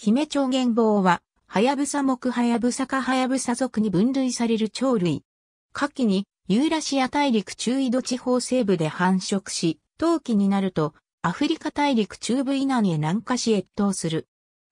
姫蝶原棒は、はやぶさ木はやぶさかはやぶさ属に分類される鳥類。夏季にユーラシア大陸中緯度地方西部で繁殖し、冬季になるとアフリカ大陸中部以南へ南下し越冬する。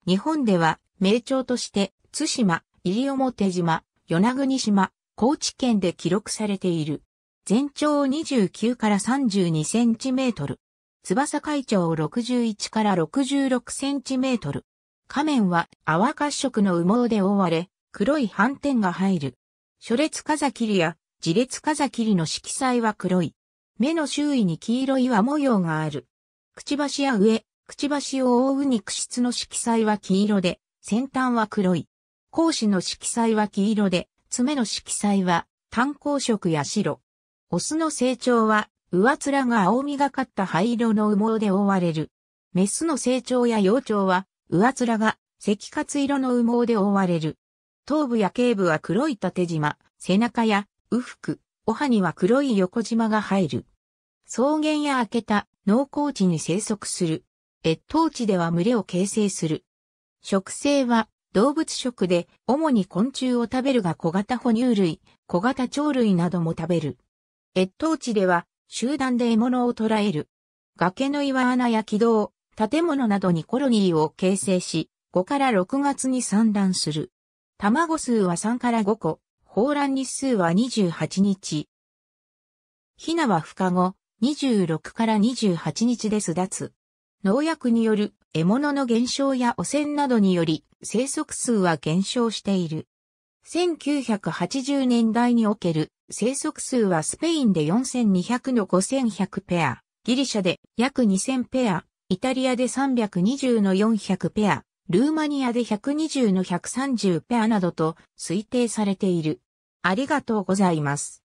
日本では名鳥として津島、西表島、与那国島、高知県で記録されている。全長29から32センチメートル。翼海長61から66センチメートル。仮面は泡褐色の羽毛で覆われ、黒い斑点が入る。初列風切りや自列風切りの色彩は黒い。目の周囲に黄色い輪模様がある。くちばしや上、くちばしを覆う肉質の色彩は黄色で、先端は黒い。講師の色彩は黄色で、爪の色彩は単光色や白。オスの成長は上面が青みがかった灰色の羽毛で覆われる。メスの成長や幼鳥は上面が赤活色の羽毛で覆われる。頭部や頸部は黒い縦縞、背中や右腹、お歯には黒い横縞が入る。草原や明けた農耕地に生息する。越冬地では群れを形成する。食性は動物食で主に昆虫を食べるが小型哺乳類、小型鳥類なども食べる。越冬地では集団で獲物を捕らえる。崖の岩穴や軌道、建物などにコロニーを形成し、5から6月に産卵する。卵数は3から5個、放卵日数は28日。ヒナは孵化後、26から28日で巣立つ。農薬による獲物の減少や汚染などにより生息数は減少している。1980年代における生息数はスペインで4200の5100ペア、ギリシャで約2000ペア、イタリアで320の400ペア、ルーマニアで120の130ペアなどと推定されている。ありがとうございます。